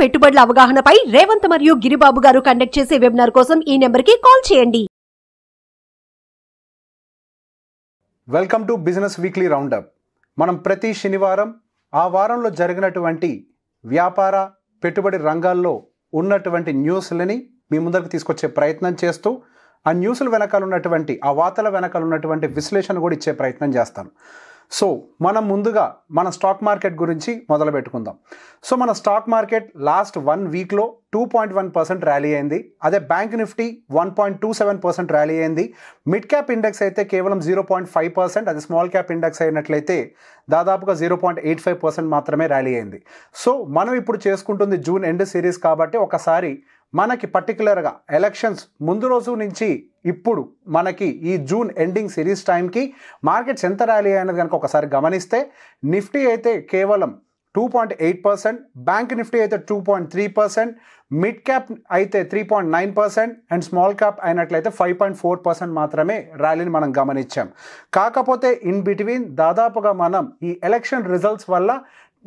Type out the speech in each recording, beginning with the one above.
పెట్టుబడుల అవగాహనపై రేవంత్ మరియు గిరిబాబు గారు కండక్ట్ చేసే వెబినార్ కోసం ఈ నెంబర్కి కాల్ చేయండి welcome to business weekly roundup మనం ప్రతి శనివారం ఆ వారంలో జరిగినటువంటి వ్యాపార పెట్టుబడి రంగాల్లో ఉన్నటువంటి న్యూస్లని మీ ముందరకు తీసుకొచ్చే ప్రయత్నం చేస్తూ ఆ న్యూస్ల వెనకాల ఉన్నటువంటి ఆ వార్తల వెనకాల ఉన్నటువంటి విశ్లేషణ కూడా ఇచ్చే ప్రయత్నం చేస్తాను సో మనం ముందుగా మన స్టాక్ మార్కెట్ గురించి మొదలు పెట్టుకుందాం సో మన స్టాక్ మార్కెట్ లాస్ట్ వన్ వీక్లో two point one percent rally అయింది అదే bank Nifty one point two seven percent rally అయింది మిడ్ క్యాప్ ఇండెక్స్ అయితే కేవలం జీరో పాయింట్ ఫైవ్ పర్సెంట్ అది స్మాల్ క్యాప్ ఇండెక్స్ అయినట్లయితే దాదాపుగా zero point eight five percent మాత్రమే ర్యాలీ అయింది సో మనం ఇప్పుడు చేసుకుంటుంది జూన్ ఎండ్ సిరీస్ కాబట్టి ఒకసారి మనకి పర్టికులర్గా ఎలక్షన్స్ ముందు రోజు నుంచి ఇప్పుడు మనకి ఈ జూన్ ఎండింగ్ సిరీస్ టైంకి మార్కెట్స్ ఎంత ర్యాలీ అయినది కనుక ఒకసారి గమనిస్తే నిఫ్టీ అయితే కేవలం two point eight percent bank Nifty అయితే two point three percent mid cap అయితే three point nine percent and small cap అయినట్లయితే ఫైవ్ పాయింట్ ఫోర్ పర్సెంట్ మాత్రమే ర్యాలీని మనం గమనించాం కాకపోతే ఇన్ బిట్వీన్ దాదాపుగా మనం ఈ ఎలక్షన్ రిజల్ట్స్ వల్ల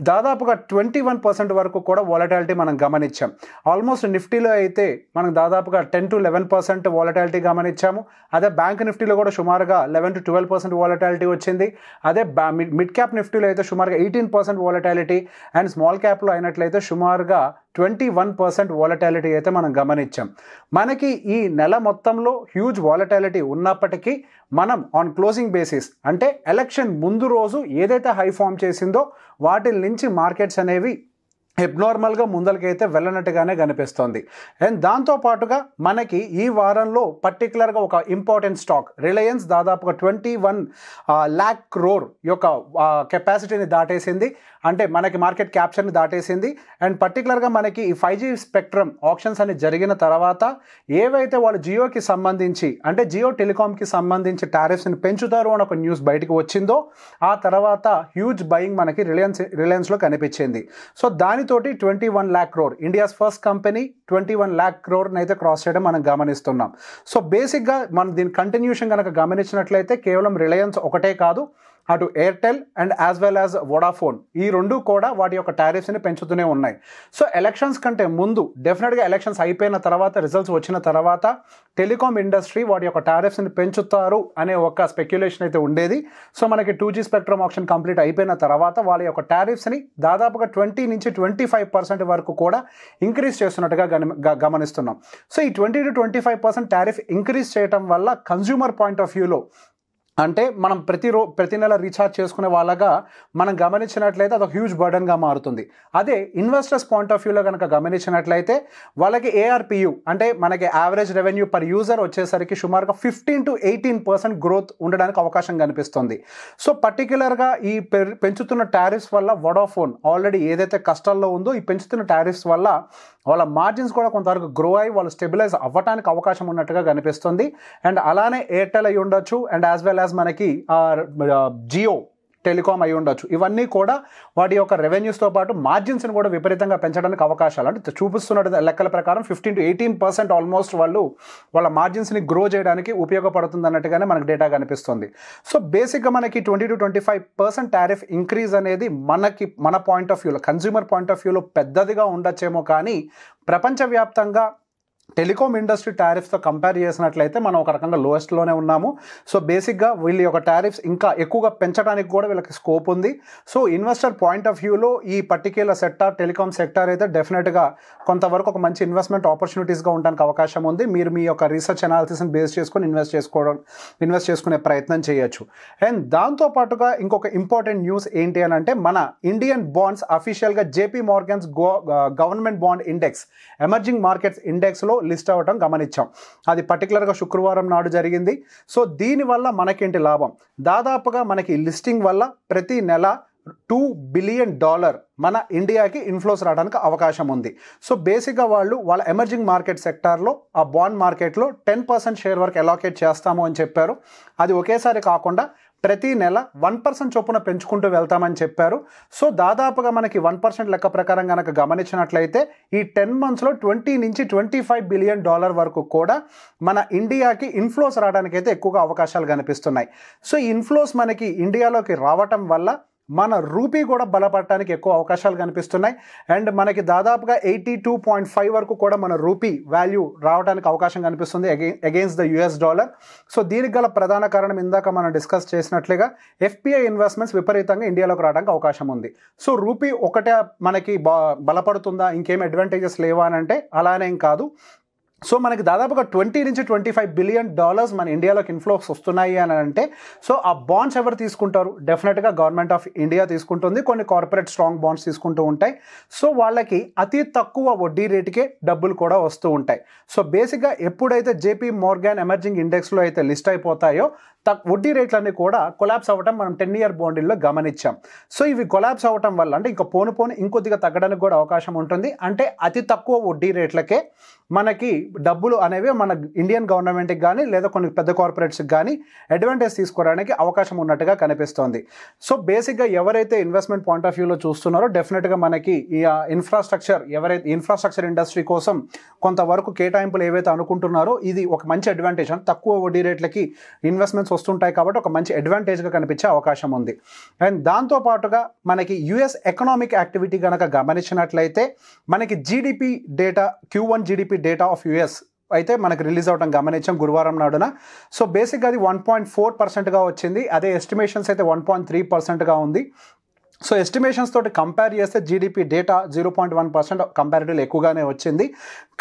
దాదాపుగా ట్వంటీ వన్ పర్సెంట్ వరకు కూడా వాలటాలిటీ మనం గమనించాం ఆల్మోస్ట్ నిఫ్టీలో అయితే మనం దాదాపుగా ten to eleven percent volatility గమనించాము అదే బ్యాంక్ నిఫ్టీలో కూడా సుమారుగా eleven to twelve percent volatility వచ్చింది అదే మిడ్ క్యాప్ నిఫ్టీలో అయితే సుమారుగా eighteen percent volatility and small క్యాప్లో అయినట్లయితే సుమారుగా ట్వంటీ వన్ పర్సెంట్ వాలటాలిటీ అయితే మనం గమనించాం మనకి ఈ నెల మొత్తంలో హ్యూజ్ వాలటాలిటీ ఉన్నప్పటికీ మనం ఆన్ క్లోజింగ్ బేసిస్ అంటే ఎలక్షన్ ముందు రోజు ఏదైతే హై ఫామ్ చేసిందో వాటి నుంచి మార్కెట్స్ అనేవి ఎబ్నార్మల్గా ముందలకైతే వెళ్ళనట్టుగానే కనిపిస్తోంది అండ్ దాంతోపాటుగా మనకి ఈ వారంలో పర్టికులర్గా ఒక ఇంపార్టెంట్ స్టాక్ రిలయన్స్ దాదాపుగా ట్వంటీ వన్ ల్యాక్ క్రోర్ యొక్క కెపాసిటీని దాటేసింది అంటే మనకి మార్కెట్ క్యాప్చర్ని దాటేసింది అండ్ పర్టికులర్గా మనకి ఈ ఫైవ్ జీ స్పెక్ట్రమ్ ఆప్షన్స్ అని జరిగిన తర్వాత ఏవైతే వాళ్ళు జియోకి సంబంధించి అంటే జియో టెలికామ్కి సంబంధించి టారిఫ్స్ని పెంచుతారు అని ఒక న్యూస్ బయటకు వచ్చిందో ఆ తర్వాత హ్యూజ్ బయింగ్ మనకి రిలయన్స్ రిలయన్స్లో కనిపించింది సో దాని తోటి twenty one lakh crore India's first company twenty one lakh క్రోర్ని అయితే క్రాస్ చేయడం మనం గమనిస్తున్నాం సో బేసిక్గా మనం దీని కంటిన్యూషన్ కనుక గమనించినట్లయితే కేవలం రిలయన్స్ ఒకటే కాదు అటు Airtel and as well as Vodafone ఈ రెండు కూడా వాటి యొక్క టారిఫ్స్ని పెంచుతూనే ఉన్నాయి సో ఎలక్షన్స్ కంటే ముందు డెఫినెట్గా ఎలక్షన్స్ అయిపోయిన తర్వాత రిజల్ట్స్ వచ్చిన తర్వాత టెలికామ్ ఇండస్ట్రీ వాటి యొక్క టారిఫ్స్ని పెంచుతారు అనే ఒక స్పెక్యులేషన్ అయితే ఉండేది సో మనకి two G spectrum auction complete అయిపోయిన తర్వాత వాళ్ళ యొక్క టారిఫ్స్ని దాదాపుగా ట్వంటీ నుంచి ట్వంటీ ఫైవ్ పర్సెంట్ వరకు కూడా ఇంక్రీజ్ చేస్తున్నట్టుగా గమనిస్తున్నాం సో ఈ twenty to twenty five percent tariff increase చేయడం వల్ల కన్జ్యూమర్ పాయింట్ ఆఫ్ వ్యూలో అంటే మనం ప్రతి రో ప్రతి నెల రీఛార్జ్ చేసుకునే వాళ్ళగా మనం గమనించినట్లయితే అదొక హ్యూజ్ బర్డన్గా మారుతుంది అదే ఇన్వెస్టర్స్ పాయింట్ ఆఫ్ వ్యూలో కనుక గమనించినట్లయితే వాళ్ళకి ఏఆర్పియూ అంటే మనకి యావరేజ్ రెవెన్యూ పర్ యూజర్ వచ్చేసరికి సుమారుగా fifteen to eighteen percent growth ఉండడానికి అవకాశం కనిపిస్తుంది సో పర్టికులర్గా ఈ పెంచుతున్న టారిఫ్స్ వల్ల వడోఫోన్ ఆల్రెడీ ఏదైతే కష్టాల్లో ఉందో ఈ పెంచుతున్న టారిఫ్స్ వల్ల వాళ్ళ మార్జిన్స్ కూడా కొంతవరకు గ్రో అయ్యి వాళ్ళు స్టెబిలైజ్ అవ్వడానికి అవకాశం ఉన్నట్టుగా కనిపిస్తుంది అండ్ అలానే ఎయిర్టెల్ అయ్యి ఉండొచ్చు అండ్ యాజ్ వెల్ యాజ్ మనకి జియో టెలికామ్ అయి ఉండొచ్చు ఇవన్నీ కూడా వాటి యొక్క రెవెన్యూస్తో పాటు మార్జిన్స్ని కూడా విపరీతంగా పెంచడానికి అవకాశాలు అంటే చూపిస్తున్న లెక్కల ప్రకారం fifteen to eighteen percent almost వాళ్ళు వాళ్ళ మార్జిన్స్ని గ్రో చేయడానికి ఉపయోగపడుతుంది అన్నట్టుగానే మనకు డేటా కనిపిస్తుంది సో బేసిక్గా మనకి twenty to twenty five percent tariff increase అనేది మనకి మన పాయింట్ ఆఫ్ వ్యూలో కన్జ్యూమర్ పాయింట్ ఆఫ్ వ్యూలో పెద్దదిగా ఉండొచ్చేమో కానీ ప్రపంచవ్యాప్తంగా టెలికామ్ ఇండస్ట్రీ టారిఫ్స్తో కంపేర్ చేసినట్లయితే మనం ఒక రకంగా లోయెస్ట్లోనే ఉన్నాము సో బేసిక్గా వీళ్ళ యొక్క ట్యారిఫ్స్ ఇంకా ఎక్కువగా పెంచడానికి కూడా వీళ్ళకి స్కోప్ ఉంది సో ఇన్వెస్టర్ పాయింట్ ఆఫ్ వ్యూలో ఈ పర్టిక్యులర్ సెక్టార్ టెలికామ్ సెక్టార్ అయితే డెఫినెట్గా కొంతవరకు ఒక మంచి ఇన్వెస్ట్మెంట్ ఆపర్చునిటీస్గా ఉండడానికి అవకాశం ఉంది మీరు మీ యొక్క రీసెర్చ్ అనాలిసిస్ని బేస్ చేసుకొని ఇన్వెస్ట్ చేసుకోవడం ఇన్వెస్ట్ చేసుకునే ప్రయత్నం చేయొచ్చు అండ్ దాంతోపాటుగా ఇంకొక ఇంపార్టెంట్ న్యూస్ ఏంటి అని అంటే మన ఇండియన్ బాండ్స్ అఫీషియల్గా JP Morgan's government bond index emerging markets ఇండెక్స్లో లిస్ట్ అవ్వటం గమనించాం అది పర్టికులర్గా శుక్రవారం నాడు జరిగింది సో దీనివల్ల మనకేంటి లాభం దాదాపుగా మనకి లిస్టింగ్ వల్ల ప్రతి నెల టూ బిలియన్ డాలర్ మన ఇండియాకి ఇన్ఫ్లోస్ రావడానికి అవకాశం ఉంది సో బేసిక్గా వాళ్ళు వాళ్ళ ఎమర్జింగ్ మార్కెట్ సెక్టార్లో ఆ బాండ్ మార్కెట్లో టెన్ పర్సెంట్ షేర్ వరకు ఎలాకేట్ చేస్తాము అని చెప్పారు అది ఒకేసారి కాకుండా ప్రతి నెల వన్ పర్సెంట్ చొప్పున పెంచుకుంటూ వెళ్తామని చెప్పారు సో దాదాపుగా మనకి వన్ పర్సెంట్ లెక్క ప్రకారం కనుక గమనించినట్లయితే ఈ టెన్ మంత్స్లో ట్వంటీ నుంచి ట్వంటీ ఫైవ్ బిలియన్ డాలర్ వరకు కూడా మన ఇండియాకి ఇన్ఫ్లోస్ రావడానికి అయితే ఎక్కువగా అవకాశాలు కనిపిస్తున్నాయి సో ఈ ఇన్ఫ్లోస్ మనకి ఇండియాలోకి రావటం వల్ల మన రూపీ కూడా బలపడటానికి ఎక్కువ అవకాశాలు కనిపిస్తున్నాయి అండ్ మనకి దాదాపుగా ఎయిటీ టూ పాయింట్ ఫైవ్ వరకు కూడా మన రూపీ వాల్యూ రావడానికి అవకాశం కనిపిస్తుంది against the US dollar so దీనికి గల ప్రధాన కారణం ఇందాక మనం డిస్కస్ చేసినట్లుగా ఎఫ్పిఐ ఇన్వెస్ట్మెంట్స్ విపరీతంగా ఇండియాలోకి రావడానికి అవకాశం ఉంది సో రూపీ ఒకటే మనకి బలపడుతుందా ఇంకేం అడ్వాంటేజెస్ లేవా అని అంటే అలానేం కాదు సో మనకి దాదాపుగా ట్వంటీ నుంచి ట్వంటీ ఫైవ్ బిలియన్ డాలర్స్ మన ఇండియాలోకి ఇన్ఫ్లోస్ వస్తున్నాయి అని అంటే సో ఆ బాండ్స్ ఎవరు తీసుకుంటారు డెఫినెట్గా గవర్నమెంట్ ఆఫ్ ఇండియా తీసుకుంటుంది కొన్ని కార్పొరేట్ స్ట్రాంగ్ బాండ్స్ తీసుకుంటూ ఉంటాయి సో వాళ్ళకి అతి తక్కువ వడ్డీ రేటుకే డబ్బులు కూడా వస్తూ ఉంటాయి సో బేసిక్గా ఎప్పుడైతే జేపీ మోర్గాన్ ఎమర్జింగ్ ఇండెక్స్లో అయితే లిస్ట్ అయిపోతాయో వడ్డీ రేట్లన్నీ కూడా కొలాబ్స్ అవ్వటం మనం టెన్ ఇయర్ బాండీల్లో గమనించాం సో ఇవి కొలాబ్స్ అవ్వటం వల్ల అంటే ఇంకా పోను పోను ఇంకొద్దిగా తగ్గడానికి కూడా అవకాశం ఉంటుంది అంటే అతి తక్కువ వడ్డీ రేట్లకే మనకి డబ్బులు అనేవి మన ఇండియన్ గవర్నమెంట్కి కానీ లేదా కొన్ని పెద్ద కార్పొరేట్స్కి కానీ అడ్వాంటేజ్ తీసుకోవడానికి అవకాశం ఉన్నట్టుగా కనిపిస్తోంది సో బేసిక్గా ఎవరైతే ఇన్వెస్ట్మెంట్ పాయింట్ ఆఫ్ వ్యూలో చూస్తున్నారో డెఫినెట్గా మనకి ఈ ఇన్ఫ్రాస్ట్రక్చర్ ఎవరైతే ఇన్ఫ్రాస్ట్రక్చర్ ఇండస్ట్రీ కోసం కొంతవరకు కేటాయింపులు ఏవైతే అనుకుంటున్నారో ఇది ఒక మంచి అడ్వాంటేజ్ అంటే తక్కువ వడ్డీ రేట్లకి ఇన్వెస్ట్మెంట్స్ వస్తుంటాయి కాబట్టి ఒక మంచి అడ్వాంటేజ్గా కనిపించే అవకాశం ఉంది అండ్ దాంతోపాటుగా మనకి యుఎస్ ఎకనామిక్ యాక్టివిటీ కనుక గమనించినట్లయితే మనకి GDP data Q one GDP data of US అయితే మనకు రిలీజ్ అవడం గమనించాం గురువారం నాడున సో బేసిక్గా అది వన్ పాయింట్ ఫోర్ పర్సెంట్గా వచ్చింది అదే ఎస్టిమేషన్స్ అయితే వన్ పాయింట్ త్రీ పర్సెంట్గా ఉంది సో ఎస్టిమేషన్స్ తోటి కంపేర్ చేస్తే GDP data zero point one percent comparatively ఎక్కువగానే వచ్చింది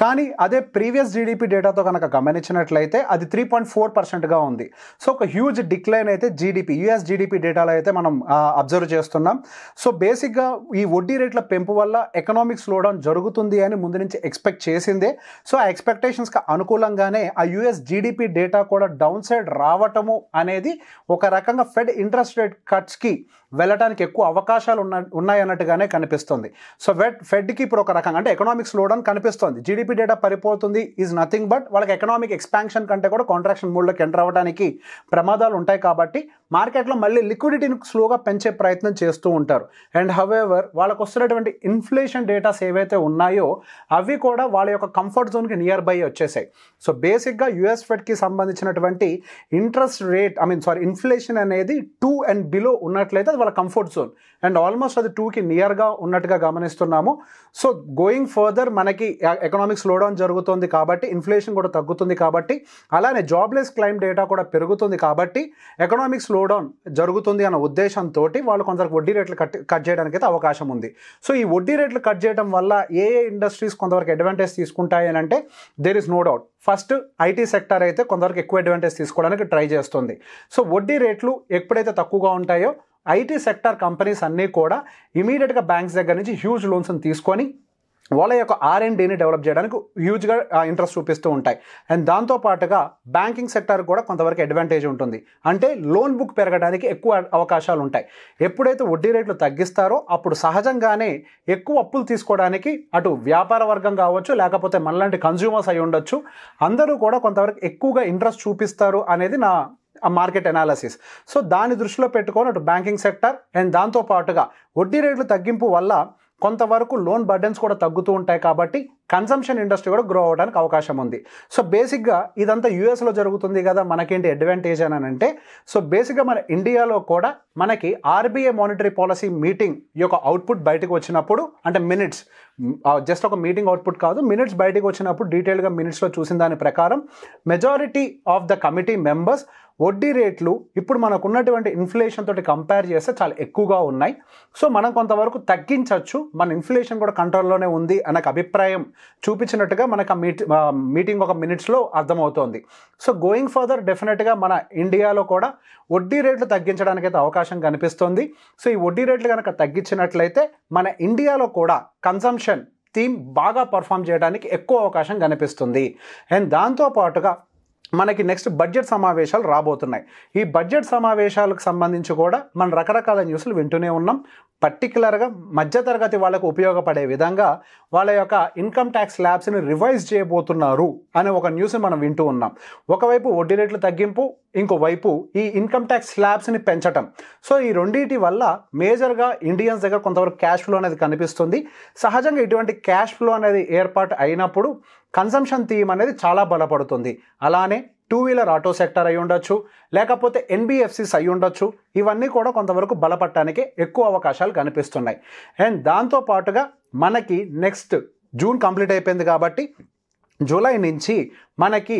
కానీ అదే ప్రీవియస్ జీడిపి డేటాతో కనుక గమనించినట్లయితే అది త్రీ పాయింట్ ఫోర్ పర్సెంట్గా ఉంది సో ఒక హ్యూజ్ డిక్లైన్ అయితే జీడిపి యూఎస్ జీడిపి డేటాలో అయితే మనం అబ్జర్వ్ చేస్తున్నాం సో బేసిక్గా ఈ వడ్డీ రేట్ల పెంపు వల్ల ఎకనామిక్ డౌన్ జరుగుతుంది అని ముందు నుంచి ఎక్స్పెక్ట్ చేసిందే సో ఆ ఎక్స్పెక్టేషన్స్కి అనుకూలంగానే ఆ యూఎస్ జీడిపి డేటా కూడా డౌన్ సైడ్ రావటము అనేది ఒక రకంగా ఫెడ్ ఇంట్రెస్ట్ రేట్ కట్స్కి వెళ్ళడానికి ఎక్కువ అవకాశం అవకాశాలు ఉన్న ఉన్నాయన్నట్టుగానే కనిపిస్తుంది సో వెడ్ ఫెడ్కి ఇప్పుడు ఒక రకంగా అంటే ఎకనామిక్ స్లోడౌన్ కనిపిస్తుంది జీడిపి డేటా పడిపోతుంది ఈజ్ నథింగ్ బట్ వాళ్ళకి ఎకనామిక్ ఎక్స్పాన్షన్ కంటే కూడా కాంట్రాక్షన్ మూడ్లోకి ఎంటర్ అవ్వడానికి ప్రమాదాలు ఉంటాయి కాబట్టి మార్కెట్లో మళ్ళీ లిక్విడిటీని స్లోగా పెంచే ప్రయత్నం చేస్తూ ఉంటారు అండ్ హవెవర్ వాళ్ళకు వస్తున్నటువంటి ఇన్ఫ్లేషన్ డేటాస్ ఏవైతే ఉన్నాయో అవి కూడా వాళ్ళ యొక్క కంఫర్ట్ జోన్కి నియర్ బై వచ్చేసాయి సో బేసిక్గా యుఎస్ ఫెడ్కి సంబంధించినటువంటి interest rate I mean sorry inflation అనేది టూ అండ్ బిలో ఉన్నట్లయితే అది వాళ్ళ కంఫర్ట్ జోన్ అండ్ ఆల్మోస్ట్ అది టూకి నియర్గా ఉన్నట్టుగా గమనిస్తున్నాము సో గోయింగ్ ఫర్దర్ మనకి ఎకనామిక్ స్లో డౌన్ జరుగుతుంది కాబట్టి ఇన్ఫ్లేషన్ కూడా తగ్గుతుంది కాబట్టి అలానే జాబ్లెస్ క్లైమ్ డేటా కూడా పెరుగుతుంది కాబట్టి ఎకనామిక్ స్లో డౌన్ జరుగుతుంది అన్న ఉద్దేశంతో వాళ్ళు కొందరు వడ్డీ రేట్లు కట్ కట్ చేయడానికి అయితే అవకాశం ఉంది సో ఈ వడ్డీ రేట్లు కట్ చేయడం వల్ల ఏ ఏ ఇండస్ట్రీస్ కొంతవరకు అడ్వాంటేజ్ తీసుకుంటాయి అని అంటే there is no doubt first IT sector అయితే కొంతవరకు ఎక్కువ అడ్వాంటేజ్ తీసుకోవడానికి ట్రై చేస్తుంది సో వడ్డీ రేట్లు ఎప్పుడైతే తక్కువగా ఉంటాయో ఐటీ సెక్టార్ కంపెనీస్ అన్నీ కూడా ఇమీడియట్గా బ్యాంక్స్ దగ్గర నుంచి హ్యూజ్ లోన్స్ని తీసుకొని వాళ్ళ యొక్క ఆర్ అండ్ డీని డెవలప్ చేయడానికి హ్యూజ్గా ఇంట్రెస్ట్ చూపిస్తూ ఉంటాయి అండ్ దాంతోపాటుగా బ్యాంకింగ్ సెక్టర్ కూడా కొంతవరకు అడ్వాంటేజ్ ఉంటుంది అంటే లోన్ బుక్ పెరగడానికి ఎక్కువ అవకాశాలు ఉంటాయి ఎప్పుడైతే వడ్డీ రేట్లు తగ్గిస్తారో అప్పుడు సహజంగానే ఎక్కువ అప్పులు తీసుకోవడానికి అటు వ్యాపార వర్గం కావచ్చు లేకపోతే మనలాంటి కన్జ్యూమర్స్ అయి ఉండొచ్చు అందరూ కూడా కొంతవరకు ఎక్కువగా ఇంట్రెస్ట్ చూపిస్తారు అనేది నా ఆ మార్కెట్ అనాలసిస్ సో దాని దృష్టిలో పెట్టుకొని అటు బ్యాంకింగ్ సెక్టర్ అండ్ దాంతోపాటుగా వడ్డీ రేట్లు తగ్గింపు వల్ల కొంతవరకు లోన్ బర్డెన్స్ కూడా తగ్గుతూ ఉంటాయి కాబట్టి కన్సంప్షన్ ఇండస్ట్రీ కూడా గ్రో అవడానికి అవకాశం ఉంది సో బేసిక్గా ఇదంతా యూఎస్లో జరుగుతుంది కదా మనకేంటి అడ్వాంటేజ్ అని అంటే సో బేసిక్గా మన ఇండియాలో కూడా మనకి ఆర్బీఐ మానిటరీ పాలసీ మీటింగ్ యొక్క అవుట్పుట్ బయటకు వచ్చినప్పుడు అంటే మినిట్స్ జస్ట్ ఒక మీటింగ్ అవుట్పుట్ కాదు మినిట్స్ బయటకు వచ్చినప్పుడు డీటెయిల్గా మినిట్స్లో చూసిన దాని ప్రకారం majority of the committee members వడ్డీ రేట్లు ఇప్పుడు మనకున్నటువంటి ఇన్ఫ్లేషన్ తోటి కంపేర్ చేస్తే చాలా ఎక్కువగా ఉన్నాయి సో మనం కొంతవరకు తగ్గించవచ్చు మన ఇన్ఫ్లేషన్ కూడా కంట్రోల్లోనే ఉంది అనే అభిప్రాయం చూపించినట్టుగా మనకు ఆ మీట్ మీటింగ్ ఒక మినిట్స్లో అర్థమవుతోంది సో గోయింగ్ ఫర్దర్ డెఫినెట్గా మన ఇండియాలో కూడా వడ్డీ రేట్లు తగ్గించడానికి అయితే అవకాశం కనిపిస్తుంది సో ఈ వడ్డీ రేట్లు కనుక తగ్గించినట్లయితే మన ఇండియాలో కూడా కన్సంప్షన్ థీమ్ బాగా పర్ఫామ్ చేయడానికి ఎక్కువ అవకాశం కనిపిస్తుంది అండ్ దాంతోపాటుగా మనకి నెక్స్ట్ బడ్జెట్ సమావేశాలు రాబోతున్నాయి ఈ బడ్జెట్ సమావేశాలకు సంబంధించి కూడా మనం రకరకాల న్యూస్లు వింటూనే ఉన్నాం పర్టికులర్గా మధ్యతరగతి వాళ్ళకు ఉపయోగపడే విధంగా వాళ్ళ యొక్క ఇన్కమ్ ట్యాక్స్ ల్యాబ్స్ని రివైజ్ చేయబోతున్నారు అనే ఒక న్యూస్ని మనం వింటూ ఉన్నాం ఒకవైపు వడ్డీ రేట్లు తగ్గింపు ఇంకోవైపు ఈ ఇన్కమ్ ట్యాక్స్ స్లాబ్స్ని పెంచటం సో ఈ రెండింటి వల్ల మేజర్గా ఇండియన్స్ దగ్గర కొంతవరకు క్యాష్ ఫ్లో అనేది కనిపిస్తుంది సహజంగా ఇటువంటి క్యాష్ ఫ్లో అనేది ఏర్పాటు అయినప్పుడు కన్సంప్షన్ థీమ్ అనేది చాలా బలపడుతుంది అలానే టూ వీలర్ ఆటో సెక్టర్ అయి ఉండొచ్చు లేకపోతే ఎన్బిఎఫ్సిస్ అయి ఉండొచ్చు ఇవన్నీ కూడా కొంతవరకు బలపడటానికి ఎక్కువ అవకాశాలు కనిపిస్తున్నాయి అండ్ దాంతోపాటుగా మనకి నెక్స్ట్ జూన్ కంప్లీట్ అయిపోయింది కాబట్టి జూలై నుంచి మనకి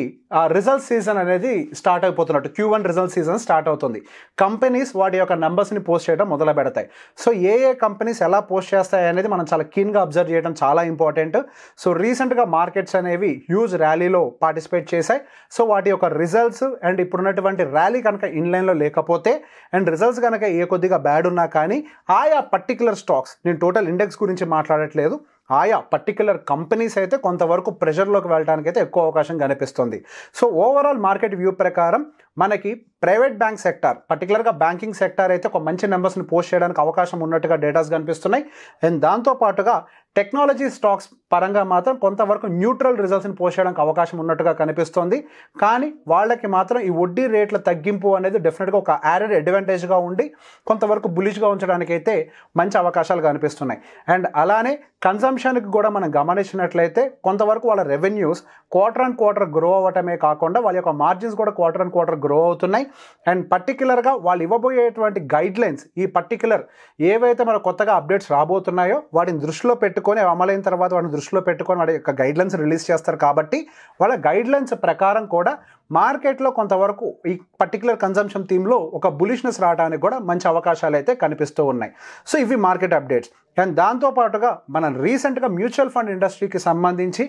రిజల్ట్ సీజన్ అనేది స్టార్ట్ అయిపోతున్నట్టు Q one result season start అవుతుంది కంపెనీస్ వాటి యొక్క నెంబర్స్ని పోస్ట్ చేయడం మొదలు పెడతాయి సో ఏ ఏ కంపెనీస్ ఎలా పోస్ట్ చేస్తాయి అనేది మనం చాలా కీన్గా అబ్జర్వ్ చేయడం చాలా ఇంపార్టెంట్ సో రీసెంట్గా మార్కెట్స్ అనేవి హ్యూజ్ ర్యాలీలో పార్టిసిపేట్ చేశాయి సో వాటి యొక్క రిజల్ట్స్ అండ్ ఇప్పుడున్నటువంటి ర్యాలీ కనుక ఇన్లైన్లో లేకపోతే అండ్ రిజల్ట్స్ కనుక ఏ కొద్దిగా బ్యాడ్ ఉన్నా కానీ ఆయా పర్టికులర్ స్టాక్స్ నేను టోటల్ ఇండెక్స్ గురించి మాట్లాడట్లేదు ఆయా పర్టికులర్ కంపెనీస్ అయితే కొంతవరకు ప్రెషర్లోకి వెళ్ళడానికి అయితే ఎక్కువ అవకాశం కనిపిస్తుంది సో ఓవరాల్ మార్కెట్ వ్యూ ప్రకారం మనకి ప్రైవేట్ బ్యాంక్ సెక్టార్ పర్టికులర్గా బ్యాంకింగ్ సెక్టార్ అయితే ఒక మంచి నెంబర్స్ని పోస్ట్ చేయడానికి అవకాశం ఉన్నట్టుగా డేటాస్ కనిపిస్తున్నాయి అండ్ దాంతోపాటుగా టెక్నాలజీ స్టాక్స్ పరంగా మాత్రం కొంతవరకు న్యూట్రల్ రిజల్ట్స్ని పోసేయడానికి అవకాశం ఉన్నట్టుగా కనిపిస్తోంది కానీ వాళ్ళకి మాత్రం ఈ వడ్డీ రేట్ల తగ్గింపు అనేది డెఫినెట్గా ఒక యాడెడ్ అడ్వాంటేజ్గా ఉండి కొంతవరకు బులిష్గా ఉంచడానికి అయితే మంచి అవకాశాలు కనిపిస్తున్నాయి అండ్ అలానే కన్సంప్షన్కి కూడా మనం గమనించినట్లయితే కొంతవరకు వాళ్ళ revenues quarter and quarter grow అవ్వటమే కాకుండా వాళ్ళ యొక్క మార్జిన్స్ కూడా క్వార్టర్ అండ్ క్వార్టర్ గ్రో అవుతున్నాయి అండ్ పర్టికులర్గా వాళ్ళు ఇవ్వబోయేటువంటి గైడ్లైన్స్ ఈ పర్టికులర్ ఏవైతే మన కొత్తగా అప్డేట్స్ రాబోతున్నాయో వాటిని దృష్టిలో పెట్టుకొని అమలైన తర్వాత వాటిని దృష్టిలో పెట్టుకొని వాడి యొక్క గైడ్లైన్స్ రిలీజ్ చేస్తారు కాబట్టి వాళ్ళ గైడ్లైన్స్ ప్రకారం కూడా మార్కెట్లో కొంతవరకు ఈ పర్టికులర్ కన్జంప్షన్ థీమ్లో ఒక బులిష్నెస్ రావడానికి కూడా మంచి అవకాశాలు అయితే కనిపిస్తూ ఉన్నాయి సో ఇవి మార్కెట్ అప్డేట్స్ అండ్ దాంతోపాటుగా మనం రీసెంట్గా మ్యూచువల్ ఫండ్ ఇండస్ట్రీకి సంబంధించి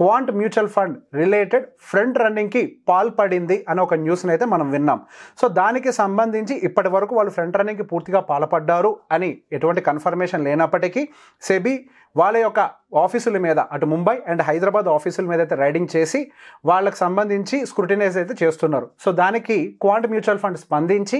quant mutual fund related front రన్నింగ్కి పాల్పడింది అనే ఒక న్యూస్ని అయితే మనం విన్నాం సో దానికి సంబంధించి ఇప్పటి వరకు వాళ్ళు ఫ్రంట్ రన్నింగ్కి పూర్తిగా పాల్పడ్డారు అని ఎటువంటి కన్ఫర్మేషన్ లేనప్పటికీ సెబీ వాళ్ళ యొక్క ఆఫీసుల మీద అటు ముంబై అండ్ హైదరాబాద్ ఆఫీసుల మీద అయితే రైడింగ్ చేసి వాళ్ళకి సంబంధించి స్క్రూటినీ ఆర్గనైజ్ అయితే చేస్తున్నారు సో దానికి క్వాంట్ మ్యూచువల్ ఫండ్ స్పందించి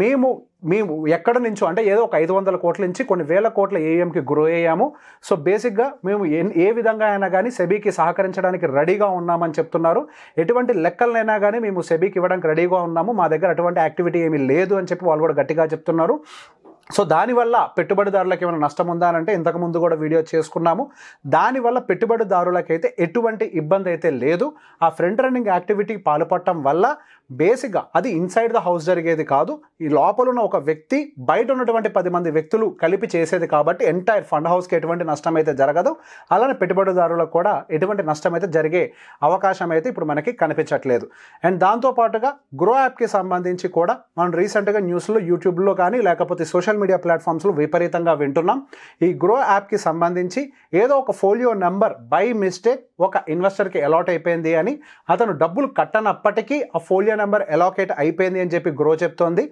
మేము మేము ఎక్కడ నుంచో అంటే ఏదో ఒక ఐదు వందల కోట్ల నుంచి కొన్ని వేల కోట్ల ఏఎంకి గ్రో అయ్యాము సో బేసిక్గా మేము ఏ విధంగా అయినా కానీ సెబీకి సహకరించడానికి రెడీగా ఉన్నామని చెప్తున్నారు ఎటువంటి లెక్కలైనా కానీ మేము సెబీకి ఇవ్వడానికి రెడీగా ఉన్నాము మా దగ్గర అటువంటి యాక్టివిటీ ఏమీ లేదు అని చెప్పి వాళ్ళు కూడా గట్టిగా చెప్తున్నారు సో దానివల్ల పెట్టుబడిదారులకు ఏమైనా నష్టం ఉందా అంటే ఇంతకుముందు కూడా వీడియో చేసుకున్నాము దానివల్ల పెట్టుబడిదారులకైతే ఎటువంటి ఇబ్బంది అయితే లేదు ఆ ఫ్రంట్ రన్నింగ్ యాక్టివిటీ పాల్పడటం వల్ల బేసిక్గా అది ఇన్సైడ్ ద హౌస్ జరిగేది కాదు ఈ లోపల ఉన్న ఒక వ్యక్తి బయట ఉన్నటువంటి పది మంది వ్యక్తులు కలిపి చేసేది కాబట్టి ఎంటైర్ ఫండ్ హౌస్కి ఎటువంటి నష్టం అయితే జరగదు అలానే పెట్టుబడిదారులకు కూడా ఎటువంటి నష్టం అయితే జరిగే అవకాశం అయితే ఇప్పుడు మనకి కనిపించట్లేదు అండ్ దాంతోపాటుగా గ్రో యాప్కి సంబంధించి కూడా మనం రీసెంట్గా న్యూస్లో యూట్యూబ్లో కానీ లేకపోతే సోషల్ మీడియా ప్లాట్ఫామ్స్లో విపరీతంగా వింటున్నాం ఈ గ్రో యాప్కి సంబంధించి ఏదో ఒక ఫోలియో నెంబర్ బై మిస్టేక్ ఒక ఇన్వెస్టర్కి అలాట్ అయిపోయింది అని అతను డబ్బులు కట్టనప్పటికీ ఆ ఫోలియో బిలియన్ నెంబర్ ఎలాకేట్ అయిపోయింది అని చెప్పి గ్రో చెప్తోంది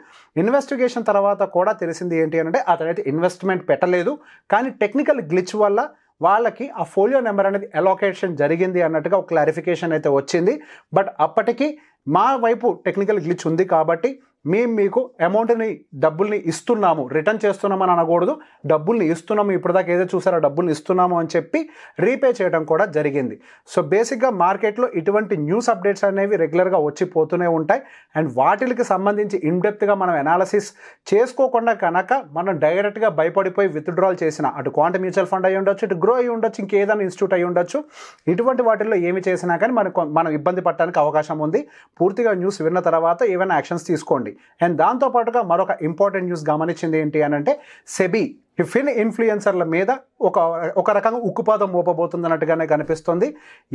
ఇన్వెస్టిగేషన్ తర్వాత కూడా తెలిసింది ఏంటి అంటే అతనైతే ఇన్వెస్ట్మెంట్ పెట్టలేదు కానీ టెక్నికల్ గ్లిచ్ వల్ల వాళ్ళకి ఆ ఫోలియో నెంబర్ అనేది ఎలోకేషన్ జరిగింది అన్నట్టుగా ఒక క్లారిఫికేషన్ అయితే వచ్చింది బట్ అప్పటికి మా వైపు టెక్నికల్ గ్లిచ్ ఉంది కాబట్టి మేము మీకు అమౌంట్ని డబ్బుల్ని ఇస్తున్నాము రిటర్న్ చేస్తున్నామని అనకూడదు డబ్బుల్ని ఇస్తున్నాము ఇప్పటిదాకా ఏదో చూసారో డబ్బుల్ని ఇస్తున్నాము అని చెప్పి రీపే చేయడం కూడా జరిగింది సో బేసిక్గా మార్కెట్లో ఇటువంటి న్యూస్ అప్డేట్స్ అనేవి రెగ్యులర్గా వచ్చిపోతూనే ఉంటాయి అండ్ వాటికి సంబంధించి ఇన్డెప్త్గా మనం ఎనాలసిస్ చేసుకోకుండా కనుక మనం డైరెక్ట్గా భయపడిపోయి విత్డ్రాల్ చేసిన అటు క్వాంట మ్యూచువల్ ఫండ్ అయి ఉండొచ్చు ఇటు గ్రో అయి ఉండొచ్చు ఇంకేదైనా ఇన్స్టిట్యూట్ అయి ఉండొచ్చు ఇటువంటి వాటిల్లో ఏమి చేసినా కానీ మనకు మనం ఇబ్బంది పడటానికి అవకాశం ఉంది పూర్తిగా న్యూస్ విన్న తర్వాత ఏమైనా యాక్షన్స్ తీసుకోండి ఉంది అండ్ దాంతోపాటుగా మరొక ఇంపార్టెంట్ న్యూస్ గమనించింది ఏంటి అని అంటే సెబీ ఫిన్ ఇన్ఫ్లుయెన్సర్ల మీద ఒక ఒక రకంగా ఉక్కుపాదం అన్నట్టుగానే కనిపిస్తుంది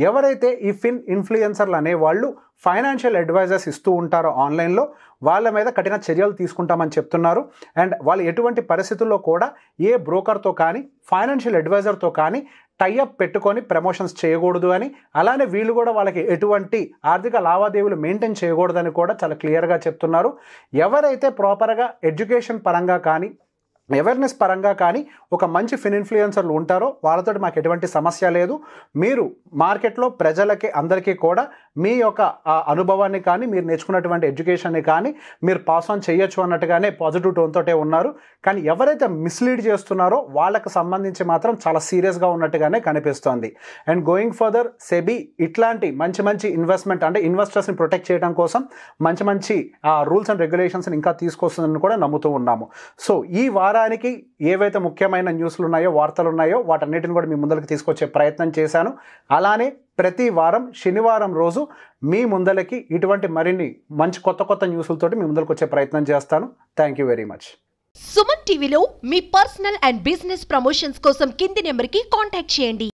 ఎవరైతే ఈ ఫిన్ ఇన్ఫ్లుయెన్సర్లు అనేవాళ్ళు ఫైనాన్షియల్ అడ్వైజర్స్ ఇస్తూ ఉంటారో ఆన్లైన్లో వాళ్ళ మీద కఠిన చర్యలు తీసుకుంటామని చెప్తున్నారు అండ్ వాళ్ళు ఎటువంటి పరిస్థితుల్లో కూడా ఏ బ్రోకర్తో కానీ ఫైనాన్షియల్ అడ్వైజర్తో కానీ టైఅప్ పెట్టుకొని ప్రమోషన్స్ చేయకూడదు అని అలానే వీళ్ళు కూడా వాళ్ళకి ఎటువంటి ఆర్థిక లావాదేవీలు మెయింటైన్ చేయకూడదని కూడా చాలా క్లియర్గా చెప్తున్నారు ఎవరైతే ప్రాపర్గా ఎడ్యుకేషన్ పరంగా కానీ అవేర్నెస్ పరంగా కానీ ఒక మంచి ఫిన్ ఇన్ఫ్లుయెన్సర్లు ఉంటారో వాళ్ళతో మాకు ఎటువంటి సమస్య లేదు మీరు మార్కెట్లో ప్రజలకి అందరికీ కూడా మీ యొక్క అనుభవాన్ని కానీ మీరు నేర్చుకున్నటువంటి ఎడ్యుకేషన్ని కానీ మీరు పాస్ ఆన్ చేయొచ్చు అన్నట్టుగానే పాజిటివ్ టోన్ తోటే ఉన్నారు కానీ ఎవరైతే మిస్లీడ్ చేస్తున్నారో వాళ్ళకు సంబంధించి మాత్రం చాలా సీరియస్గా ఉన్నట్టుగానే కనిపిస్తోంది అండ్ గోయింగ్ ఫర్దర్ సెబీ ఇట్లాంటి మంచి మంచి ఇన్వెస్ట్మెంట్ అంటే ఇన్వెస్టర్స్ని ప్రొటెక్ట్ చేయడం కోసం మంచి మంచి రూల్స్ అండ్ రెగ్యులేషన్స్ని ఇంకా తీసుకొస్తుందని కూడా నమ్ముతూ ఉన్నాము సో ఈ వారానికి ఏవైతే ముఖ్యమైన న్యూస్లు ఉన్నాయో వార్తలు ఉన్నాయో వాటన్నిటిని కూడా మీ ముందరికి తీసుకొచ్చే ప్రయత్నం చేశాను అలానే ప్రతి వారం శనివారం రోజు మీ ముందలకి ఇటువంటి మరిన్ని మంచి కొత్త కొత్త న్యూస్లతోటి మీ ముందరకు వచ్చే ప్రయత్నం చేస్తాను thank you very much Suman టీవీలో మీ పర్సనల్ అండ్ బిజినెస్ ప్రమోషన్స్ కోసం కింది నెంబర్కి కాంటాక్ట్ చేయండి